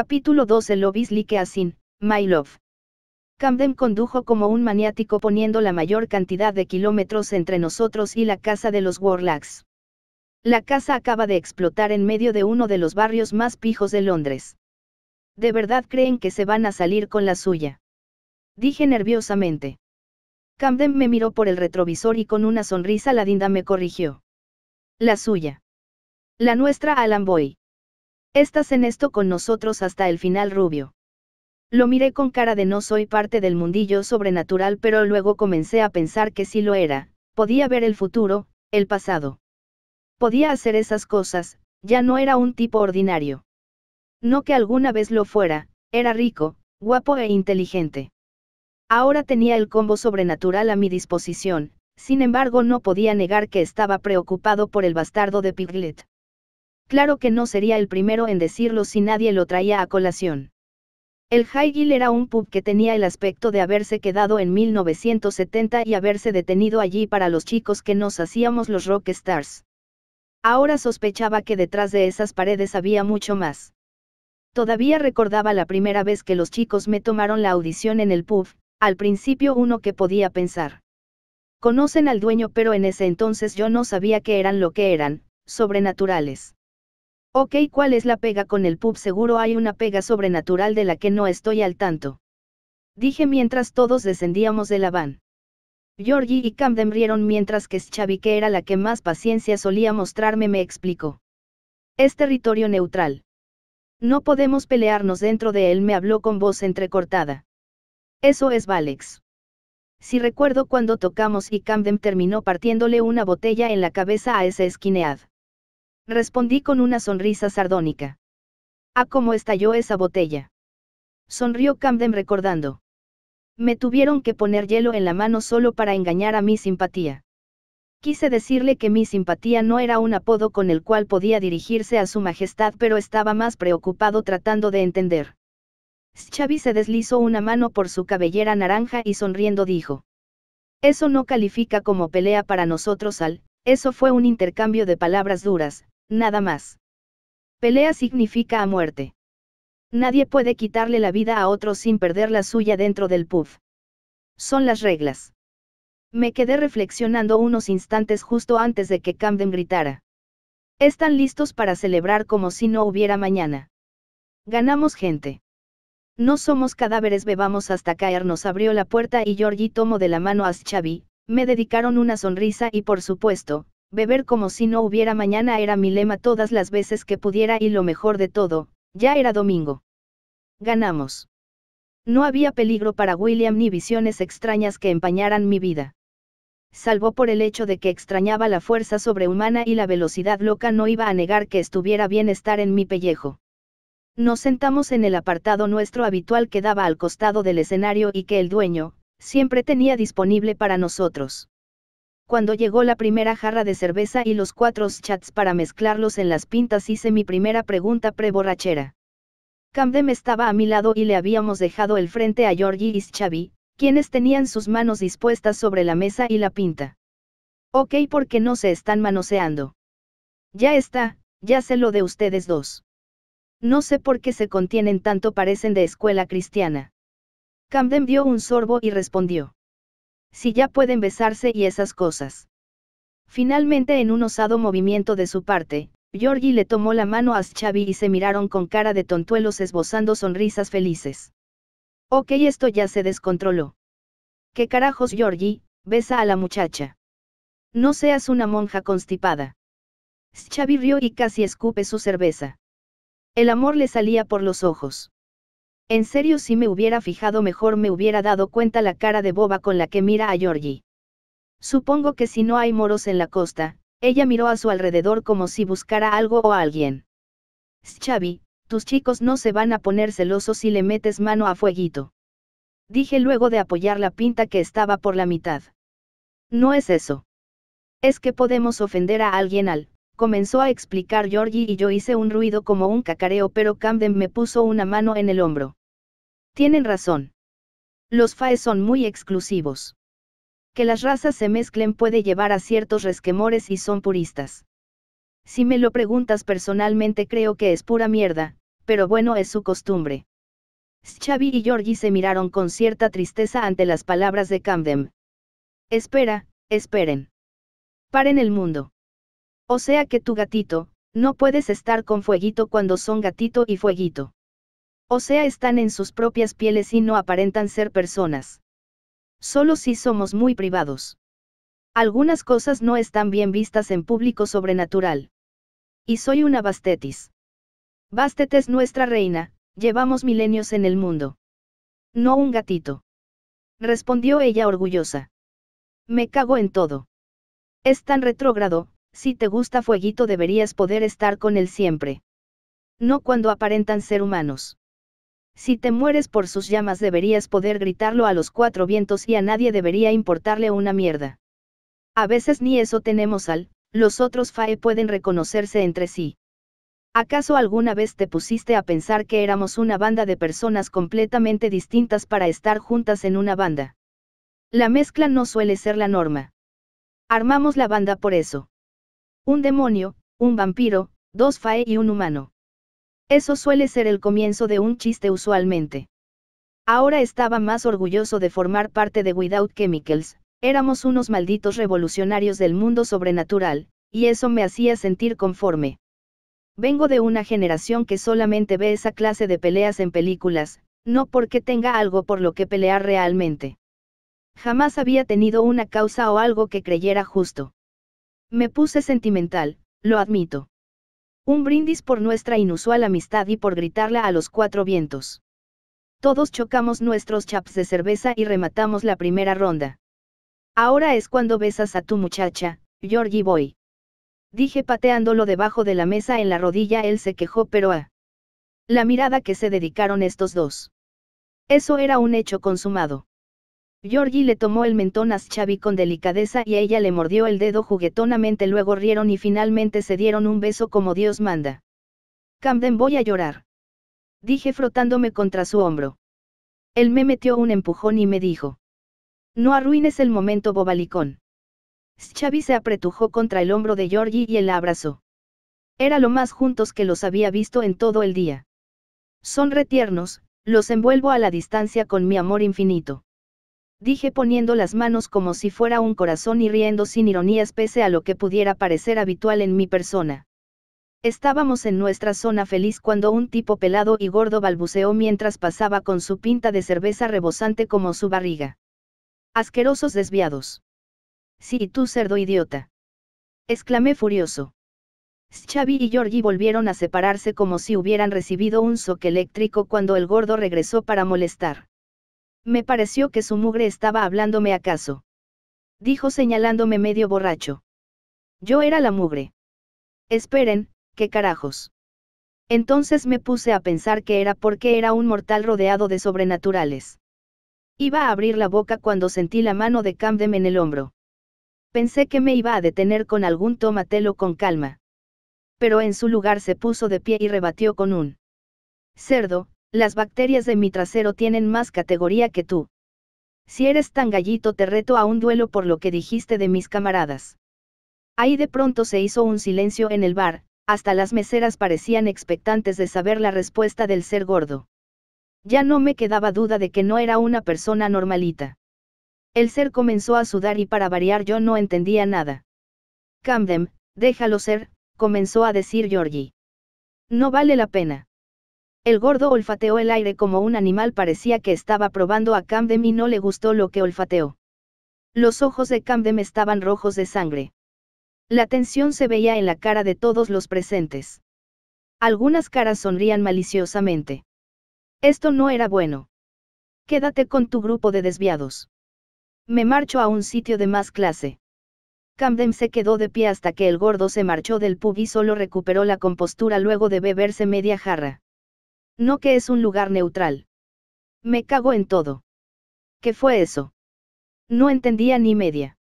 Capítulo 12 Lobis Like Asin, My Love. Camden condujo como un maniático poniendo la mayor cantidad de kilómetros entre nosotros y la casa de los Warlocks. La casa acaba de explotar en medio de uno de los barrios más pijos de Londres. ¿De verdad creen que se van a salir con la suya? Dije nerviosamente. Camden me miró por el retrovisor y con una sonrisa la dinda me corrigió. La suya. La nuestra Alan Boy. Estás en esto con nosotros hasta el final, Rubio. Lo miré con cara de no soy parte del mundillo sobrenatural, pero luego comencé a pensar que sí lo era, podía ver el futuro, el pasado. Podía hacer esas cosas, ya no era un tipo ordinario. No que alguna vez lo fuera, era rico, guapo e inteligente. Ahora tenía el combo sobrenatural a mi disposición, sin embargo no podía negar que estaba preocupado por el bastardo de Piglet claro que no sería el primero en decirlo si nadie lo traía a colación. El Highgill era un pub que tenía el aspecto de haberse quedado en 1970 y haberse detenido allí para los chicos que nos hacíamos los rock stars. Ahora sospechaba que detrás de esas paredes había mucho más. Todavía recordaba la primera vez que los chicos me tomaron la audición en el pub, al principio uno que podía pensar. Conocen al dueño pero en ese entonces yo no sabía que eran lo que eran, sobrenaturales. Ok, ¿cuál es la pega con el pub? Seguro hay una pega sobrenatural de la que no estoy al tanto. Dije mientras todos descendíamos de la van. Georgie y Camden rieron mientras que Xavi, que era la que más paciencia solía mostrarme, me explicó. Es territorio neutral. No podemos pelearnos dentro de él, me habló con voz entrecortada. Eso es Valex. Si recuerdo cuando tocamos y Camden terminó partiéndole una botella en la cabeza a ese esquinead. Respondí con una sonrisa sardónica. Ah, cómo estalló esa botella. Sonrió Camden recordando. Me tuvieron que poner hielo en la mano solo para engañar a mi simpatía. Quise decirle que mi simpatía no era un apodo con el cual podía dirigirse a su majestad, pero estaba más preocupado tratando de entender. Xavi se deslizó una mano por su cabellera naranja y sonriendo dijo. Eso no califica como pelea para nosotros, Al, eso fue un intercambio de palabras duras, Nada más. Pelea significa a muerte. Nadie puede quitarle la vida a otro sin perder la suya dentro del puff. Son las reglas. Me quedé reflexionando unos instantes justo antes de que Camden gritara. Están listos para celebrar como si no hubiera mañana. Ganamos gente. No somos cadáveres, bebamos hasta caernos. Nos abrió la puerta y Georgie tomó de la mano a Xavi, me dedicaron una sonrisa y por supuesto, Beber como si no hubiera mañana era mi lema todas las veces que pudiera y lo mejor de todo, ya era domingo. Ganamos. No había peligro para William ni visiones extrañas que empañaran mi vida. Salvo por el hecho de que extrañaba la fuerza sobrehumana y la velocidad loca no iba a negar que estuviera bien estar en mi pellejo. Nos sentamos en el apartado nuestro habitual que daba al costado del escenario y que el dueño, siempre tenía disponible para nosotros cuando llegó la primera jarra de cerveza y los cuatro chats para mezclarlos en las pintas hice mi primera pregunta preborrachera. Camden estaba a mi lado y le habíamos dejado el frente a Georgie y Xavi, quienes tenían sus manos dispuestas sobre la mesa y la pinta. Ok porque no se están manoseando. Ya está, ya sé lo de ustedes dos. No sé por qué se contienen tanto parecen de escuela cristiana. Camden dio un sorbo y respondió si ya pueden besarse y esas cosas. Finalmente en un osado movimiento de su parte, Georgie le tomó la mano a Xavi y se miraron con cara de tontuelos esbozando sonrisas felices. Ok esto ya se descontroló. ¿Qué carajos Georgie, besa a la muchacha? No seas una monja constipada. Xavi rió y casi escupe su cerveza. El amor le salía por los ojos. En serio si me hubiera fijado mejor me hubiera dado cuenta la cara de boba con la que mira a Georgie. Supongo que si no hay moros en la costa, ella miró a su alrededor como si buscara algo o alguien. Chavi, tus chicos no se van a poner celosos si le metes mano a fueguito. Dije luego de apoyar la pinta que estaba por la mitad. No es eso. Es que podemos ofender a alguien al, comenzó a explicar Georgie y yo hice un ruido como un cacareo pero Camden me puso una mano en el hombro. Tienen razón. Los faes son muy exclusivos. Que las razas se mezclen puede llevar a ciertos resquemores y son puristas. Si me lo preguntas personalmente creo que es pura mierda, pero bueno es su costumbre. Xavi y Giorgi se miraron con cierta tristeza ante las palabras de Camden. Espera, esperen. Paren el mundo. O sea que tu gatito, no puedes estar con fueguito cuando son gatito y fueguito. O sea, están en sus propias pieles y no aparentan ser personas. Solo si somos muy privados. Algunas cosas no están bien vistas en público sobrenatural. Y soy una Bastetis. Bastet es nuestra reina, llevamos milenios en el mundo. No un gatito. Respondió ella orgullosa. Me cago en todo. Es tan retrógrado, si te gusta fueguito deberías poder estar con él siempre. No cuando aparentan ser humanos. Si te mueres por sus llamas deberías poder gritarlo a los cuatro vientos y a nadie debería importarle una mierda. A veces ni eso tenemos al, los otros Fae pueden reconocerse entre sí. ¿Acaso alguna vez te pusiste a pensar que éramos una banda de personas completamente distintas para estar juntas en una banda? La mezcla no suele ser la norma. Armamos la banda por eso. Un demonio, un vampiro, dos Fae y un humano. Eso suele ser el comienzo de un chiste usualmente. Ahora estaba más orgulloso de formar parte de Without Chemicals, éramos unos malditos revolucionarios del mundo sobrenatural, y eso me hacía sentir conforme. Vengo de una generación que solamente ve esa clase de peleas en películas, no porque tenga algo por lo que pelear realmente. Jamás había tenido una causa o algo que creyera justo. Me puse sentimental, lo admito. Un brindis por nuestra inusual amistad y por gritarla a los cuatro vientos. Todos chocamos nuestros chaps de cerveza y rematamos la primera ronda. Ahora es cuando besas a tu muchacha, Georgie Boy. Dije pateándolo debajo de la mesa en la rodilla, él se quejó, pero a la mirada que se dedicaron estos dos. Eso era un hecho consumado. Georgie le tomó el mentón a Xavi con delicadeza y ella le mordió el dedo juguetonamente, luego rieron y finalmente se dieron un beso como Dios manda. Camden voy a llorar. Dije frotándome contra su hombro. Él me metió un empujón y me dijo. No arruines el momento bobalicón. Xavi se apretujó contra el hombro de Georgie y él la abrazó. Era lo más juntos que los había visto en todo el día. Son retiernos, los envuelvo a la distancia con mi amor infinito dije poniendo las manos como si fuera un corazón y riendo sin ironías pese a lo que pudiera parecer habitual en mi persona. Estábamos en nuestra zona feliz cuando un tipo pelado y gordo balbuceó mientras pasaba con su pinta de cerveza rebosante como su barriga. Asquerosos desviados. Sí, tú cerdo idiota. Exclamé furioso. Xavi y Georgie volvieron a separarse como si hubieran recibido un soque eléctrico cuando el gordo regresó para molestar. Me pareció que su mugre estaba hablándome acaso. Dijo señalándome medio borracho. Yo era la mugre. Esperen, qué carajos. Entonces me puse a pensar que era porque era un mortal rodeado de sobrenaturales. Iba a abrir la boca cuando sentí la mano de Camden en el hombro. Pensé que me iba a detener con algún tomatelo con calma. Pero en su lugar se puso de pie y rebatió con un cerdo, las bacterias de mi trasero tienen más categoría que tú. Si eres tan gallito te reto a un duelo por lo que dijiste de mis camaradas. Ahí de pronto se hizo un silencio en el bar, hasta las meseras parecían expectantes de saber la respuesta del ser gordo. Ya no me quedaba duda de que no era una persona normalita. El ser comenzó a sudar y para variar yo no entendía nada. Camden, déjalo ser, comenzó a decir Georgie. No vale la pena. El gordo olfateó el aire como un animal parecía que estaba probando a Camden y no le gustó lo que olfateó. Los ojos de Camden estaban rojos de sangre. La tensión se veía en la cara de todos los presentes. Algunas caras sonrían maliciosamente. Esto no era bueno. Quédate con tu grupo de desviados. Me marcho a un sitio de más clase. Camden se quedó de pie hasta que el gordo se marchó del pub y solo recuperó la compostura luego de beberse media jarra. No que es un lugar neutral. Me cago en todo. ¿Qué fue eso? No entendía ni media.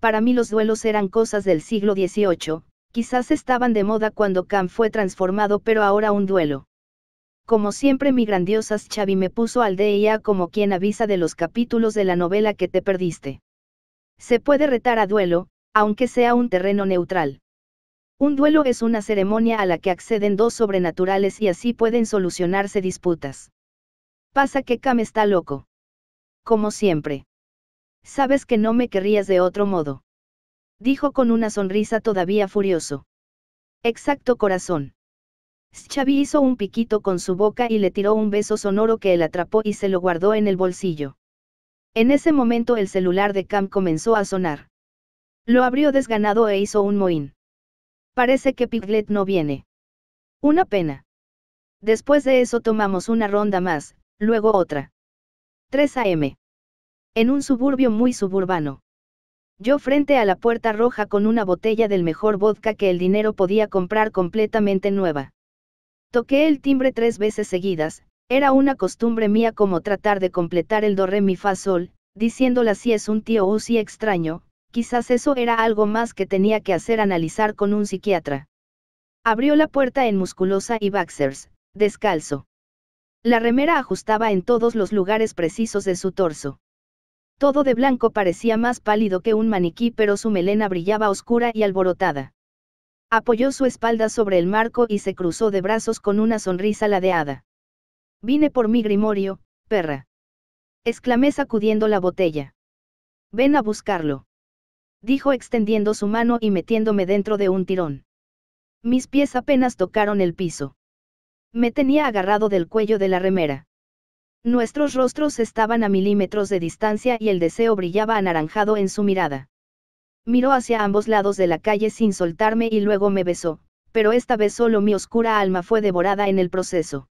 Para mí los duelos eran cosas del siglo XVIII, quizás estaban de moda cuando Khan fue transformado pero ahora un duelo. Como siempre mi grandiosa Chavi me puso al DIA como quien avisa de los capítulos de la novela que te perdiste. Se puede retar a duelo, aunque sea un terreno neutral. Un duelo es una ceremonia a la que acceden dos sobrenaturales y así pueden solucionarse disputas. Pasa que Cam está loco. Como siempre. Sabes que no me querrías de otro modo. Dijo con una sonrisa todavía furioso. Exacto corazón. Xavi hizo un piquito con su boca y le tiró un beso sonoro que él atrapó y se lo guardó en el bolsillo. En ese momento el celular de Cam comenzó a sonar. Lo abrió desganado e hizo un mohín. Parece que Piglet no viene. Una pena. Después de eso tomamos una ronda más, luego otra. 3 a.m. En un suburbio muy suburbano. Yo frente a la puerta roja con una botella del mejor vodka que el dinero podía comprar completamente nueva. Toqué el timbre tres veces seguidas, era una costumbre mía como tratar de completar el do re mi fa sol, diciéndola si es un tío u si extraño, Quizás eso era algo más que tenía que hacer analizar con un psiquiatra. Abrió la puerta en musculosa y Baxers, descalzo. La remera ajustaba en todos los lugares precisos de su torso. Todo de blanco parecía más pálido que un maniquí, pero su melena brillaba oscura y alborotada. Apoyó su espalda sobre el marco y se cruzó de brazos con una sonrisa ladeada. Vine por mi grimorio, perra. Exclamé sacudiendo la botella. Ven a buscarlo dijo extendiendo su mano y metiéndome dentro de un tirón. Mis pies apenas tocaron el piso. Me tenía agarrado del cuello de la remera. Nuestros rostros estaban a milímetros de distancia y el deseo brillaba anaranjado en su mirada. Miró hacia ambos lados de la calle sin soltarme y luego me besó, pero esta vez solo mi oscura alma fue devorada en el proceso.